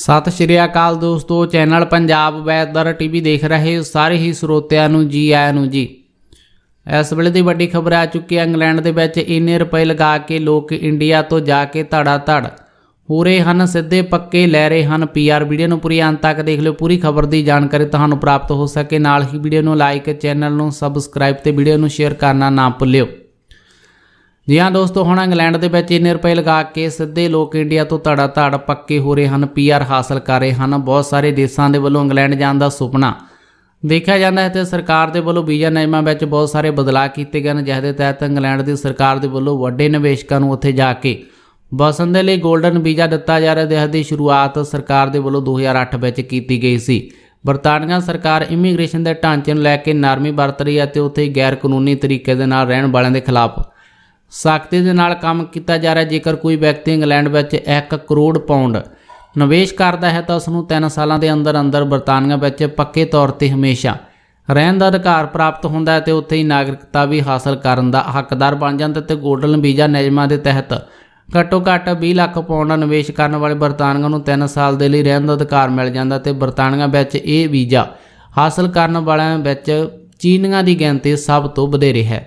ਸਤਿ ਸ਼੍ਰੀ ਅਕਾਲ ਦੋਸਤੋ channel Punjab weather TV ਦੇਖ ਰਹੇ ਸਾਰੇ ਹੀ ਸਰੋਤਿਆਂ ਨੂੰ ਜੀ ਆਇਆਂ ਨੂੰ ਜੀ ਇਸ ਵੇਲੇ ਦੀ ਵੱਡੀ ਖਬਰ ਆ ਚੁੱਕੀ ਹੈ ਇੰਗਲੈਂਡ ਦੇ ਵਿੱਚ ਇੰਨੇ ਰੁਪਏ ਲਗਾ ਕੇ ਲੋਕ ਇੰਡੀਆ ਤੋਂ ਜਾ ਕੇ ਧੜਾ ਧੜ ਹੋ ਰਹੇ ਹਨ ਸਿੱਧੇ ਪੱਕੇ ਲੈ ਰਹੇ ਹਨ ਪੀਆਰ ਵੀਡੀਓ ਨੂੰ ਪੂਰੀ ਅੰਤ ਤੱਕ ਦੇਖ ਲਿਓ ਪੂਰੀ ਖਬਰ ਦੀ ਜਾਣਕਾਰੀ ਤੁਹਾਨੂੰ ਪ੍ਰਾਪਤ ਹੋ ਸਕੇ ਨਾਲ ਹੀ ਵੀਡੀਓ ਨੂੰ ਲਾਈਕ ਚੈਨਲ ਨੂੰ ਸਬਸਕ੍ਰਾਈਬ ਤੇ ਵੀਡੀਓ ਨੂੰ ਸ਼ੇਅਰ ਕਰਨਾ ਨਾ ਭੁੱਲਿਓ ਜੀ ਹਾਂ ਦੋਸਤੋ ਹੁਣ ਇੰਗਲੈਂਡ ਦੇ ਵਿੱਚ ਇੰਨੇ ਰੁਪਏ ਲਗਾ ਕੇ ਸਿੱਧੇ ਲੋਕ ਇੰਡੀਆ ਤੋਂ ਧੜਾ ਧੜ ਪੱਕੇ ਹੋ ਰਹੇ ਹਨ ਪੀਆਰ ਹਾਸਲ ਕਰ ਰਹੇ ਹਨ ਬਹੁਤ ਸਾਰੇ ਦੇਸ਼ਾਂ ਦੇ ਵੱਲੋਂ ਇੰਗਲੈਂਡ ਜਾਣ ਦਾ ਸੁਪਨਾ ਦੇਖਿਆ ਜਾਂਦਾ ਹੈ ਤੇ ਸਰਕਾਰ ਦੇ ਵੱਲੋਂ ਵੀਜ਼ਾ ਨਿਯਮਾਂ ਵਿੱਚ ਬਹੁਤ ਸਾਰੇ ਬਦਲਾਅ ਕੀਤੇ ਗਏ ਹਨ ਜਿਸ ਦੇ ਤਹਿਤ ਇੰਗਲੈਂਡ ਦੀ ਸਰਕਾਰ ਦੇ ਵੱਲੋਂ ਵੱਡੇ ਨਿਵੇਸ਼ਕਾਂ ਨੂੰ ਉੱਥੇ ਜਾ ਕੇ ਵਸਣ ਦੇ ਲਈ 골ਡਨ ਵੀਜ਼ਾ ਦਿੱਤਾ ਜਾ ਰਿਹਾ ਜਿਸ ਦੀ ਸ਼ੁਰੂਆਤ ਸਰਕਾਰ ਦੇ ਵੱਲੋਂ 2008 ਵਿੱਚ ਕੀਤੀ ਗਈ ਸੀ ਬਰਤਾਨੀਆ ਸਰਕਾਰ ਇਮੀਗ੍ਰੇਸ਼ਨ ਦੇ ਢਾਂਚੇ ਨੂੰ ਲੈ ਕੇ ਨਰਮੀ ਵਰਤ ਰਹੀ ਹੈ ਤੇ ਉੱਥੇ ਗੈਰ ਕਾਨੂੰਨੀ ਤਰੀਕੇ ਦੇ ਨਾਲ ਰਹਿਣ ਵਾਲਿਆਂ ਦੇ ਖਿਲਾਫ ਸਖਤੀ ਦੇ ਨਾਲ ਕੰਮ ਕੀਤਾ ਜਾ ਰਿਹਾ ਜੇਕਰ ਕੋਈ ਵਿਅਕਤੀ ਇੰਗਲੈਂਡ ਵਿੱਚ 1 ਕਰੋੜ ਪਾਉਂਡ ਨਿਵੇਸ਼ ਕਰਦਾ ਹੈ ਤਾਂ ਉਸ ਨੂੰ 3 ਸਾਲਾਂ ਦੇ ਅੰਦਰ ਅੰਦਰ ਬਰਤਾਨੀਆ ਵਿੱਚ ਪੱਕੇ ਤੌਰ ਤੇ ਹਮੇਸ਼ਾ ਰਹਿਣ ਦਾ ਅਧਿਕਾਰ ਪ੍ਰਾਪਤ ਹੁੰਦਾ ਹੈ ਤੇ ਉੱਥੇ ਹੀ ਨਾਗਰਿਕਤਾ ਵੀ ਹਾਸਲ ਕਰਨ ਦਾ ਹੱਕਦਾਰ ਬਣ ਜਾਂਦਾ ਤੇ ਗੋਲਡਨ ਵੀਜ਼ਾ ਨਿਯਮਾਂ ਦੇ ਤਹਿਤ ਘੱਟੋ ਘੱਟ 20 ਲੱਖ ਪਾਉਂਡ ਨਿਵੇਸ਼ ਕਰਨ ਵਾਲੇ ਬਰਤਾਨੀਆਂ ਨੂੰ 3 ਸਾਲ ਦੇ ਲਈ ਰਹਿਣ ਦਾ ਅਧਿਕਾਰ ਮਿਲ ਜਾਂਦਾ ਤੇ ਬਰਤਾਨੀਆਂ ਵਿੱਚ ਇਹ ਵੀਜ਼ਾ ਹਾਸਲ ਕਰਨ ਵਾਲਿਆਂ ਵਿੱਚ ਚੀਨੀਆਂ ਦੀ ਗਿਣਤੀ ਸਭ ਤੋਂ ਵਧੇਰੇ ਹੈ